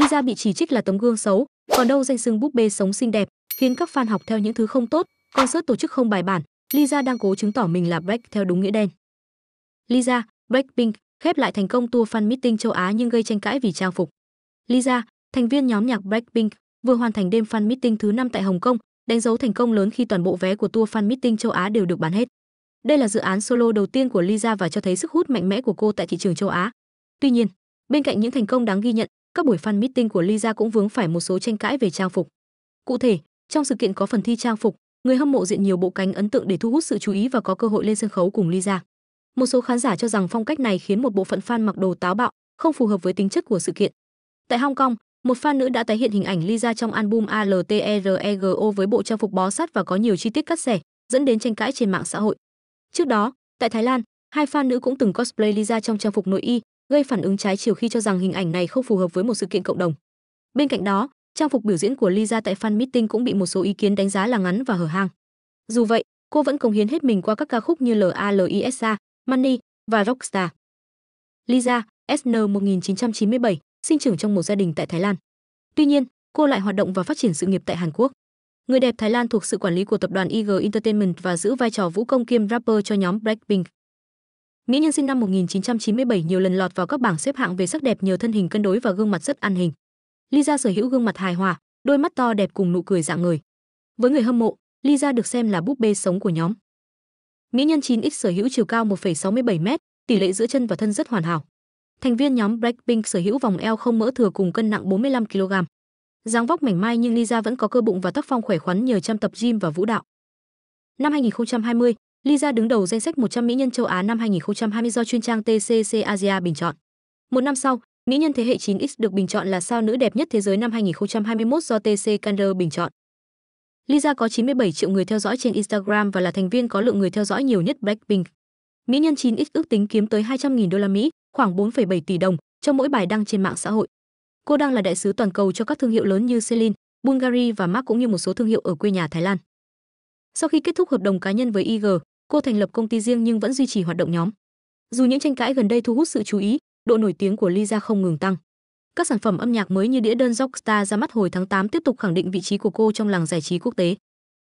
Lisa bị chỉ trích là tấm gương xấu, còn đâu danh xưng búp bê sống xinh đẹp, khiến các fan học theo những thứ không tốt, concert tổ chức không bài bản, Lisa đang cố chứng tỏ mình là Black theo đúng nghĩa đen. Lisa, Blackpink khép lại thành công tour fan meeting châu Á nhưng gây tranh cãi vì trang phục. Lisa, thành viên nhóm nhạc Blackpink, vừa hoàn thành đêm fan meeting thứ 5 tại Hồng Kông, đánh dấu thành công lớn khi toàn bộ vé của tour fan meeting châu Á đều được bán hết. Đây là dự án solo đầu tiên của Lisa và cho thấy sức hút mạnh mẽ của cô tại thị trường châu Á. Tuy nhiên, bên cạnh những thành công đáng ghi nhận, các buổi fan meeting của Lisa cũng vướng phải một số tranh cãi về trang phục. Cụ thể, trong sự kiện có phần thi trang phục, người hâm mộ diện nhiều bộ cánh ấn tượng để thu hút sự chú ý và có cơ hội lên sân khấu cùng Lisa. Một số khán giả cho rằng phong cách này khiến một bộ phận fan mặc đồ táo bạo, không phù hợp với tính chất của sự kiện. Tại Hong Kong, một fan nữ đã tái hiện hình ảnh Lisa trong album ALTREGO e với bộ trang phục bó sát và có nhiều chi tiết cắt xẻ, dẫn đến tranh cãi trên mạng xã hội. Trước đó, tại Thái Lan, hai fan nữ cũng từng cosplay Lisa trong trang phục nội y, gây phản ứng trái chiều khi cho rằng hình ảnh này không phù hợp với một sự kiện cộng đồng. Bên cạnh đó, trang phục biểu diễn của Lisa tại fan meeting cũng bị một số ý kiến đánh giá là ngắn và hở hang. Dù vậy, cô vẫn cống hiến hết mình qua các ca khúc như LALISA, Money và Rockstar. Lisa, SN 1997, sinh trưởng trong một gia đình tại Thái Lan. Tuy nhiên, cô lại hoạt động và phát triển sự nghiệp tại Hàn Quốc. Người đẹp Thái Lan thuộc sự quản lý của tập đoàn IG Entertainment và giữ vai trò vũ công kiêm rapper cho nhóm Blackpink. Mỹ Nhân sinh năm 1997 nhiều lần lọt vào các bảng xếp hạng về sắc đẹp nhờ thân hình cân đối và gương mặt rất ăn hình. Lisa sở hữu gương mặt hài hòa, đôi mắt to đẹp cùng nụ cười dạng người. Với người hâm mộ, Lisa được xem là búp bê sống của nhóm. Mỹ Nhân 9X sở hữu chiều cao 1,67m, tỷ lệ giữa chân và thân rất hoàn hảo. Thành viên nhóm Blackpink sở hữu vòng eo không mỡ thừa cùng cân nặng 45 kg. Dáng vóc mảnh mai nhưng Lisa vẫn có cơ bụng và tác phong khỏe khoắn nhờ chăm tập gym và vũ đạo. Năm 2020, Lisa đứng đầu danh sách 100 mỹ nhân châu Á năm 2020 do chuyên trang TCC Asia bình chọn. Một năm sau, mỹ nhân thế hệ 9X được bình chọn là sao nữ đẹp nhất thế giới năm 2021 do TC Canada bình chọn. Lisa có 97 triệu người theo dõi trên Instagram và là thành viên có lượng người theo dõi nhiều nhất Blackpink. Mỹ nhân 9X ước tính kiếm tới 200.000 đô la Mỹ, khoảng 4,7 tỷ đồng cho mỗi bài đăng trên mạng xã hội. Cô đang là đại sứ toàn cầu cho các thương hiệu lớn như Celine, Bulgari và Marc cũng như một số thương hiệu ở quê nhà Thái Lan. Sau khi kết thúc hợp đồng cá nhân với IG, cô thành lập công ty riêng nhưng vẫn duy trì hoạt động nhóm dù những tranh cãi gần đây thu hút sự chú ý độ nổi tiếng của lisa không ngừng tăng các sản phẩm âm nhạc mới như đĩa đơn rockstar ra mắt hồi tháng 8 tiếp tục khẳng định vị trí của cô trong làng giải trí quốc tế